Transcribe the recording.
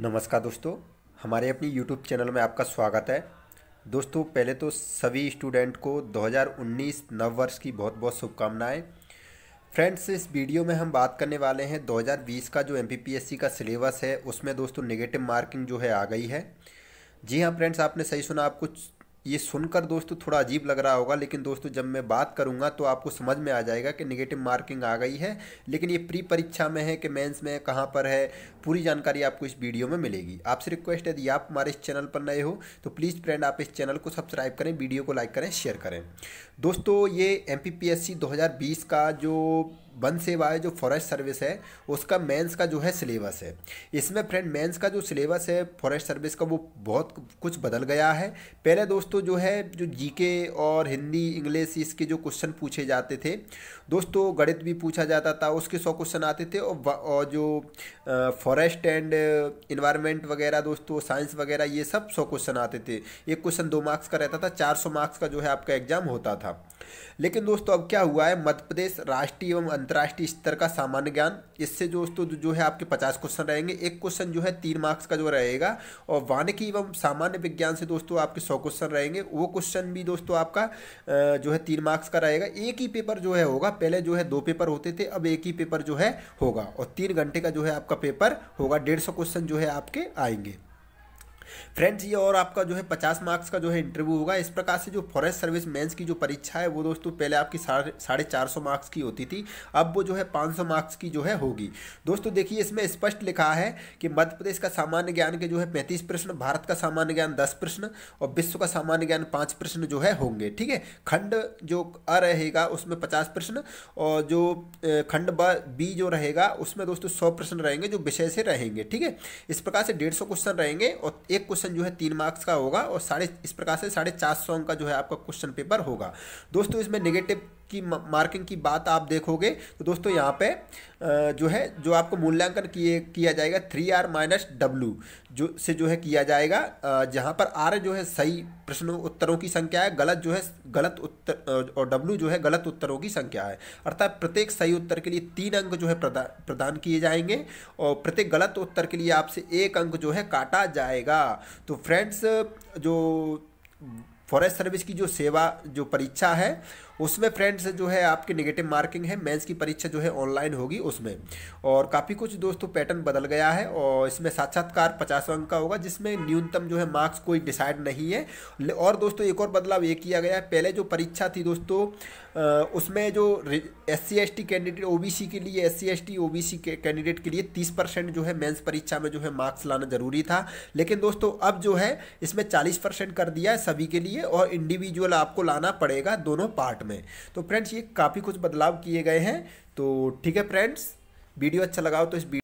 नमस्कार दोस्तों हमारे अपनी YouTube चैनल में आपका स्वागत है दोस्तों पहले तो सभी स्टूडेंट को 2019 नव वर्ष की बहुत बहुत शुभकामनाएं फ्रेंड्स इस वीडियो में हम बात करने वाले हैं 2020 का जो एम का सिलेबस है उसमें दोस्तों नेगेटिव मार्किंग जो है आ गई है जी हाँ फ्रेंड्स आपने सही सुना आपको ये सुनकर दोस्तों थोड़ा अजीब लग रहा होगा लेकिन दोस्तों जब मैं बात करूंगा तो आपको समझ में आ जाएगा कि निगेटिव मार्किंग आ गई है लेकिन ये प्री परीक्षा में है कि मेंस में कहाँ पर है पूरी जानकारी आपको इस वीडियो में मिलेगी आपसे रिक्वेस्ट है यदि आप हमारे इस चैनल पर नए हो तो प्लीज़ फ्रेंड आप इस चैनल को सब्सक्राइब करें वीडियो को लाइक करें शेयर करें दोस्तों ये एम पी का जो वन सेवा है जो फॉरेस्ट सर्विस है उसका मेंस का जो है सिलेबस है इसमें फ्रेंड मेंस का जो सिलेबस है फॉरेस्ट सर्विस का वो बहुत कुछ बदल गया है पहले दोस्तों जो है जो जीके और हिंदी इंग्लिश इसके जो क्वेश्चन पूछे जाते थे दोस्तों गणित भी पूछा जाता था उसके सौ क्वेश्चन आते थे और, और जो फॉरेस्ट एंड इन्वायरमेंट वगैरह दोस्तों साइंस वगैरह ये सब सौ क्वेश्चन आते थे एक क्वेश्चन दो मार्क्स का रहता था चार मार्क्स का जो है आपका एग्जाम होता था लेकिन दोस्तों अब क्या हुआ है मध्य प्रदेश राष्ट्रीय एवं अंतर्राष्ट्रीय स्तर का सामान्य ज्ञान इससे दोस्तों जो है आपके पचास क्वेश्चन रहेंगे एक क्वेश्चन जो है तीन मार्क्स का जो रहेगा और वानिकी एवं सामान्य विज्ञान से दोस्तों आपके सौ क्वेश्चन रहेंगे वो क्वेश्चन भी दोस्तों आपका जो है तीन मार्क्स का रहेगा एक ही पेपर जो है होगा पहले जो है दो पेपर होते थे अब एक ही पेपर जो है होगा और तीन घंटे का जो है आपका पेपर होगा डेढ़ सौ क्वेश्चन जो है आपके आएंगे फ्रेंड्स ये और आपका जो है पचास मार्क्स का जो है इंटरव्यू होगा इस प्रकार से जो फॉरेस्ट सर्विस मेंस की जो परीक्षा है वो दोस्तों पहले आपकी साढ़े साढ़े चार सौ मार्क्स की होती थी अब वो जो है पाँच सौ मार्क्स की जो है होगी दोस्तों देखिए इसमें स्पष्ट लिखा है कि मध्य प्रदेश का सामान्य ज्ञान के जो है पैंतीस प्रश्न भारत का सामान्य ज्ञान दस प्रश्न और विश्व का सामान्य ज्ञान पाँच प्रश्न जो है होंगे ठीक है खंड जो अ रहेगा उसमें पचास प्रश्न और जो खंड बी जो रहेगा उसमें दोस्तों सौ प्रश्न रहेंगे जो विषय से रहेंगे ठीक है इस प्रकार से डेढ़ सौ क्वेश्चन रहेंगे और एक एक क्वेश्चन जो है तीन मार्क्स का होगा और साढ़े इस प्रकार से साढ़े चार सौ अंक का जो है आपका क्वेश्चन पेपर होगा दोस्तों इसमें नेगेटिव की मार्किंग की बात आप देखोगे तो दोस्तों यहाँ पे जो है जो आपको मूल्यांकन किए किया जाएगा थ्री आर माइनस डब्ल्यू जो से जो है किया जाएगा जहाँ पर आर जो है सही प्रश्नों उत्तरों की संख्या है गलत जो है गलत उत्तर और डब्ल्यू जो है गलत उत्तरों की संख्या है अर्थात प्रत्येक सही उत्तर के लिए तीन अंक जो है प्रदा, प्रदान किए जाएंगे और प्रत्येक गलत उत्तर के लिए आपसे एक अंक जो है काटा जाएगा तो फ्रेंड्स जो फॉरेस्ट सर्विस की जो सेवा जो परीक्षा है उसमें फ्रेंड्स जो है आपकी निगेटिव मार्किंग है मेंस की परीक्षा जो है ऑनलाइन होगी उसमें और काफ़ी कुछ दोस्तों पैटर्न बदल गया है और इसमें साक्षात्कार पचास अंक का होगा जिसमें न्यूनतम जो है मार्क्स कोई डिसाइड नहीं है और दोस्तों एक और बदलाव ये किया गया है पहले जो परीक्षा थी दोस्तों उसमें जो एस सी कैंडिडेट ओ के लिए एस सी एस के कैंडिडेट के लिए तीस परसेंट जो है मैंस परीक्षा में जो है मार्क्स लाना जरूरी था लेकिन दोस्तों अब जो है इसमें चालीस परसेंट कर दिया है सभी के लिए और इंडिविजुअल आपको लाना पड़ेगा दोनों पार्ट में में तो फ्रेंड्स ये काफ़ी कुछ बदलाव किए गए हैं तो ठीक है फ्रेंड्स वीडियो अच्छा लगाओ तो इस